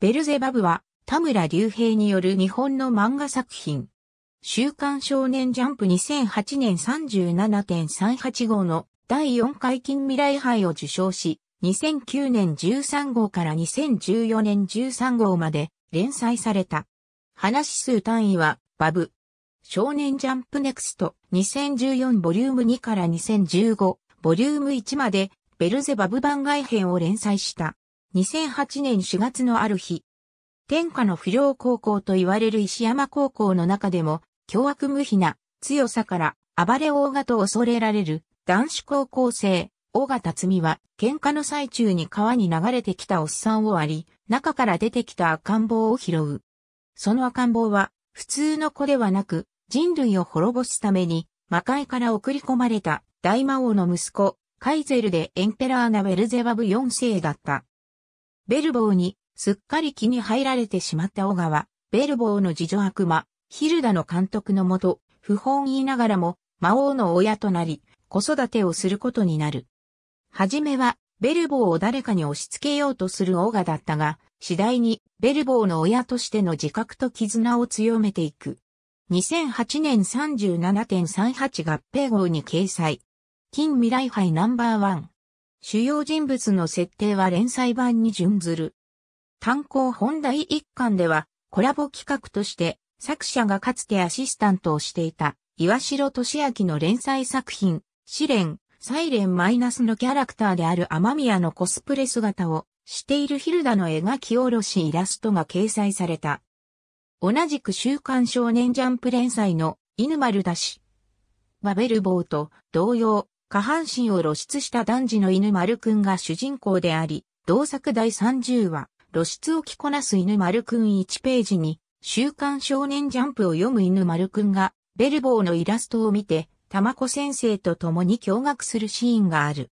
ベルゼバブは田村隆平による日本の漫画作品。週刊少年ジャンプ2008年37.38号の第4回近未来杯を受賞し、2009年13号から2014年13号まで連載された。話数単位はバブ。少年ジャンプネクスト2014ボリューム2から2015ボリューム1までベルゼバブ番外編を連載した。2008年4月のある日、天下の不良高校と言われる石山高校の中でも、凶悪無比な強さから暴れ大賀と恐れられる男子高校生、大賀辰美は、喧嘩の最中に川に流れてきたおっさんを割り、中から出てきた赤ん坊を拾う。その赤ん坊は、普通の子ではなく、人類を滅ぼすために、魔界から送り込まれた大魔王の息子、カイゼルでエンペラーナ・ベルゼバブ4世だった。ベルボーに、すっかり気に入られてしまった小川、ベルボーの自助悪魔、ヒルダの監督のもと、不本意ながらも、魔王の親となり、子育てをすることになる。はじめは、ベルボーを誰かに押し付けようとするオガだったが、次第に、ベルボーの親としての自覚と絆を強めていく。2008年37.38合併号に掲載。近未来杯ナンバーワン。主要人物の設定は連載版に準ずる。単行本第一巻では、コラボ企画として、作者がかつてアシスタントをしていた、岩城俊明の連載作品、試練、サイレンマイナスのキャラクターである雨宮のコスプレ姿をしているヒルダの描き下ろしイラストが掲載された。同じく週刊少年ジャンプ連載の犬丸だし、バベルボーと同様、下半身を露出した男児の犬丸くんが主人公であり、同作第30話、露出を着こなす犬丸くん1ページに、週刊少年ジャンプを読む犬丸くんが、ベルボーのイラストを見て、玉子先生と共に驚愕するシーンがある。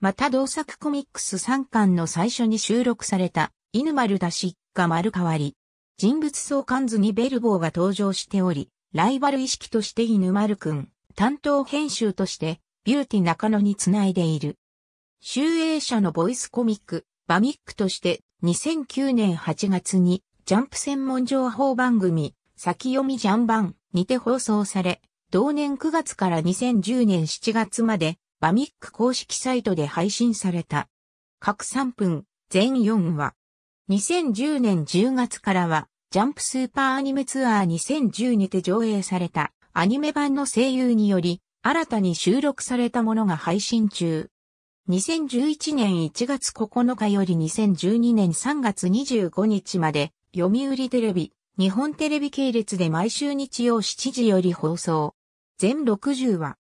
また同作コミックス3巻の最初に収録された、犬丸だしが丸変わり、人物相関図にベルボーが登場しており、ライバル意識として犬丸くん、担当編集として、ビューティ中野につないでいる。集英社のボイスコミック、バミックとして2009年8月にジャンプ専門情報番組、先読みジャンバンにて放送され、同年9月から2010年7月までバミック公式サイトで配信された。各3分、全4話。2010年10月からは、ジャンプスーパーアニメツアー2010にて上映されたアニメ版の声優により、新たに収録されたものが配信中。2011年1月9日より2012年3月25日まで、読売テレビ、日本テレビ系列で毎週日曜7時より放送。全60話。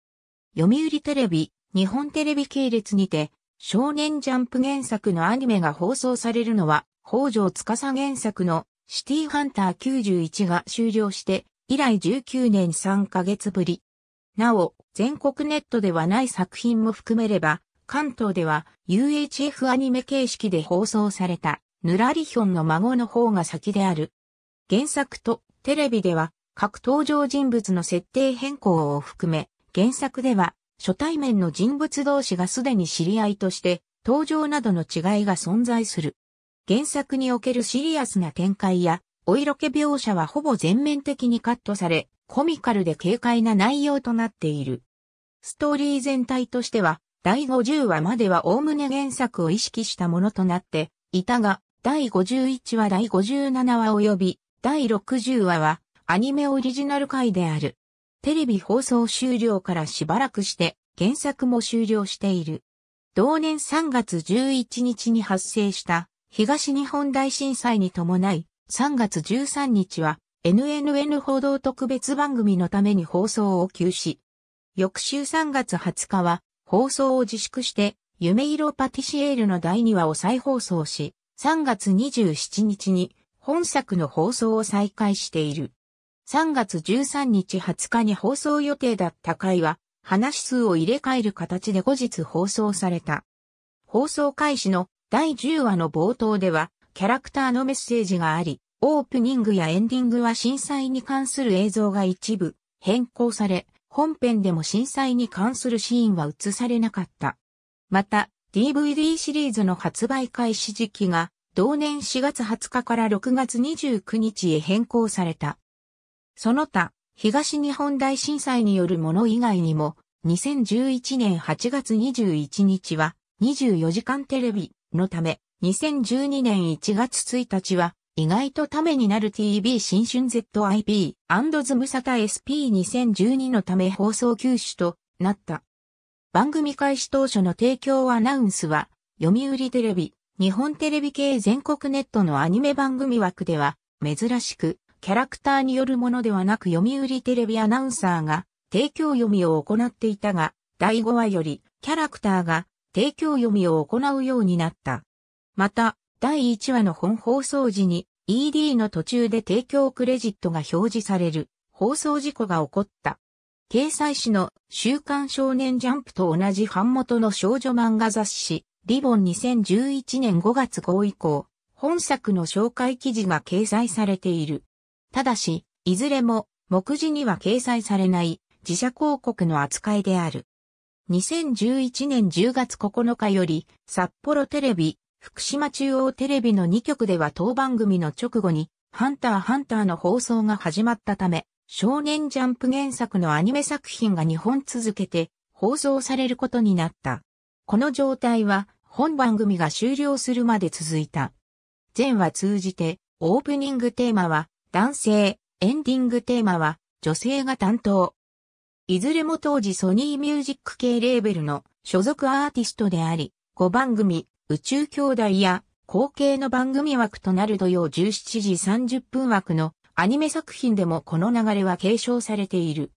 読売テレビ、日本テレビ系列にて、少年ジャンプ原作のアニメが放送されるのは、北条司原作のシティハンター91が終了して、以来19年3ヶ月ぶり。なお、全国ネットではない作品も含めれば、関東では UHF アニメ形式で放送された、ぬらりひょんの孫の方が先である。原作とテレビでは、各登場人物の設定変更を含め、原作では、初対面の人物同士がすでに知り合いとして、登場などの違いが存在する。原作におけるシリアスな展開や、お色気描写はほぼ全面的にカットされ、コミカルで軽快な内容となっている。ストーリー全体としては、第50話までは概ね原作を意識したものとなっていたが、第51話第57話及び第60話はアニメオリジナル回である。テレビ放送終了からしばらくして原作も終了している。同年3月11日に発生した東日本大震災に伴い3月13日は NNN 報道特別番組のために放送を休止。翌週3月20日は、放送を自粛して、夢色パティシエールの第2話を再放送し、3月27日に本作の放送を再開している。3月13日20日に放送予定だった回は、話数を入れ替える形で後日放送された。放送開始の第10話の冒頭では、キャラクターのメッセージがあり、オープニングやエンディングは震災に関する映像が一部変更され、本編でも震災に関するシーンは映されなかった。また、DVD シリーズの発売開始時期が、同年4月20日から6月29日へ変更された。その他、東日本大震災によるもの以外にも、2011年8月21日は24時間テレビのため、2012年1月1日は意外とためになる TV 新春 ZIP& ズムサタ SP2012 のため放送休止となった。番組開始当初の提供アナウンスは、読売テレビ、日本テレビ系全国ネットのアニメ番組枠では、珍しく、キャラクターによるものではなく読売テレビアナウンサーが提供読みを行っていたが、第5話よりキャラクターが提供読みを行うようになった。また、第1話の本放送時に ED の途中で提供クレジットが表示される放送事故が起こった。掲載誌の週刊少年ジャンプと同じ版元の少女漫画雑誌リボン2011年5月号以降、本作の紹介記事が掲載されている。ただし、いずれも目次には掲載されない自社広告の扱いである。2011年10月9日より札幌テレビ福島中央テレビの2局では当番組の直後に、ハンターハンターの放送が始まったため、少年ジャンプ原作のアニメ作品が2本続けて放送されることになった。この状態は本番組が終了するまで続いた。前は通じてオープニングテーマは男性、エンディングテーマは女性が担当。いずれも当時ソニーミュージック系レーベルの所属アーティストであり、5番組宇宙兄弟や後継の番組枠となる土曜17時30分枠のアニメ作品でもこの流れは継承されている。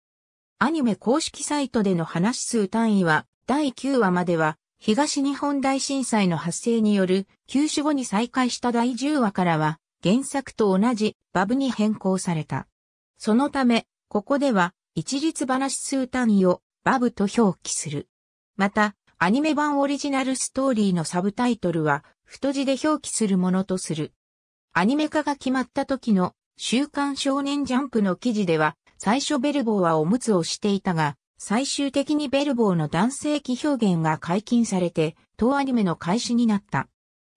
アニメ公式サイトでの話数単位は第9話までは東日本大震災の発生による休止後に再開した第10話からは原作と同じバブに変更された。そのため、ここでは一律話数単位をバブと表記する。また、アニメ版オリジナルストーリーのサブタイトルは、太字で表記するものとする。アニメ化が決まった時の、週刊少年ジャンプの記事では、最初ベルボーはおむつをしていたが、最終的にベルボーの男性器表現が解禁されて、当アニメの開始になった。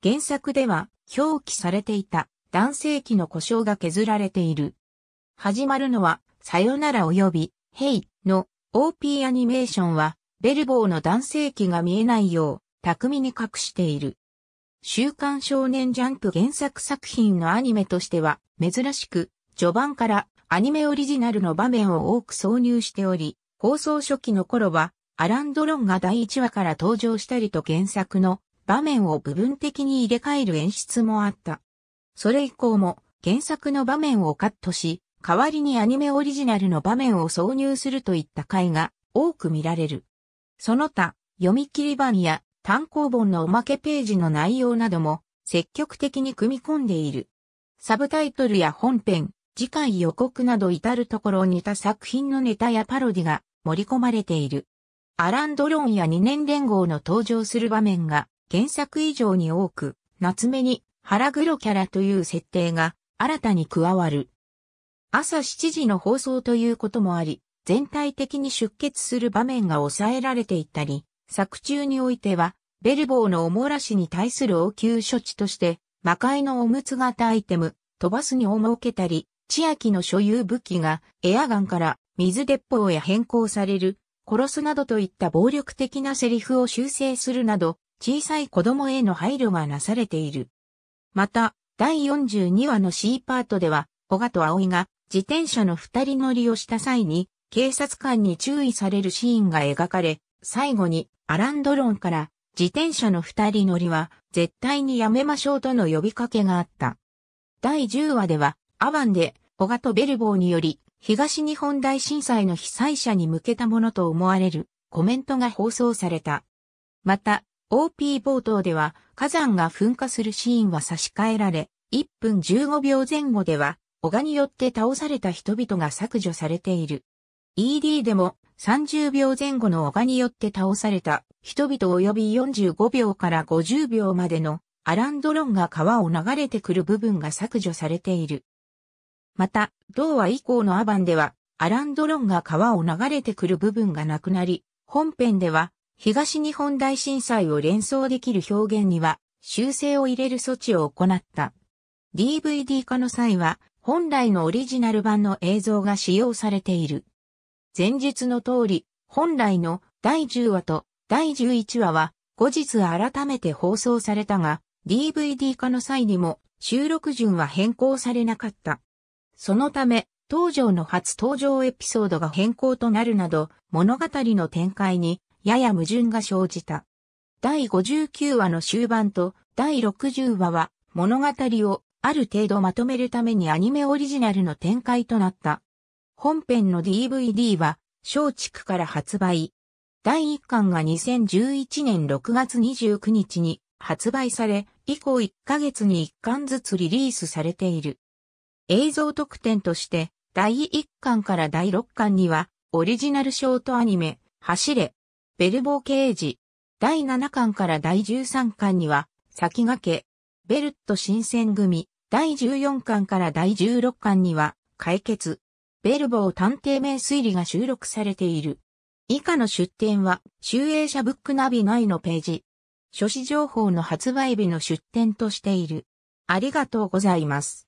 原作では、表記されていた男性器の故障が削られている。始まるのは、さよなら及び、ヘイの OP アニメーションは、ベルボーの男性器が見えないよう、巧みに隠している。週刊少年ジャンプ原作作品のアニメとしては、珍しく、序盤からアニメオリジナルの場面を多く挿入しており、放送初期の頃は、アラン・ドロンが第1話から登場したりと原作の場面を部分的に入れ替える演出もあった。それ以降も原作の場面をカットし、代わりにアニメオリジナルの場面を挿入するといった回が多く見られる。その他、読み切り版や単行本のおまけページの内容なども積極的に組み込んでいる。サブタイトルや本編、次回予告など至るところにた作品のネタやパロディが盛り込まれている。アランドローンや2年連合の登場する場面が原作以上に多く、夏目に腹黒キャラという設定が新たに加わる。朝7時の放送ということもあり、全体的に出血する場面が抑えられていったり、作中においては、ベルボーのおもらしに対する応急処置として、魔界のおむつ型アイテム、飛ばすにを設けたり、千秋の所有武器がエアガンから水鉄砲へ変更される、殺すなどといった暴力的なセリフを修正するなど、小さい子供への配慮がなされている。また、第42話の C パートでは、小賀と葵が自転車の二人乗りをした際に、警察官に注意されるシーンが描かれ、最後にアランドロンから自転車の二人乗りは絶対にやめましょうとの呼びかけがあった。第10話ではアバンで小賀とベルボーにより東日本大震災の被災者に向けたものと思われるコメントが放送された。また、OP 冒頭では火山が噴火するシーンは差し替えられ、1分15秒前後では、小賀によって倒された人々が削除されている。ED でも30秒前後の丘によって倒された人々及び45秒から50秒までのアランドロンが川を流れてくる部分が削除されている。また、同話以降のアバンでは、アランドロンが川を流れてくる部分がなくなり、本編では、東日本大震災を連想できる表現には、修正を入れる措置を行った。DVD 化の際は、本来のオリジナル版の映像が使用されている。前述の通り、本来の第10話と第11話は後日改めて放送されたが、DVD 化の際にも収録順は変更されなかった。そのため、登場の初登場エピソードが変更となるなど、物語の展開にやや矛盾が生じた。第59話の終盤と第60話は物語をある程度まとめるためにアニメオリジナルの展開となった。本編の DVD は、松竹から発売。第1巻が2011年6月29日に発売され、以降1ヶ月に1巻ずつリリースされている。映像特典として、第1巻から第6巻には、オリジナルショートアニメ、走れ、ベルボー刑事。第7巻から第13巻には、先駆け、ベルット新選組。第14巻から第16巻には、解決、ベルボー探偵名推理が収録されている。以下の出典は、集英社ブックナビ内のページ。書誌情報の発売日の出典としている。ありがとうございます。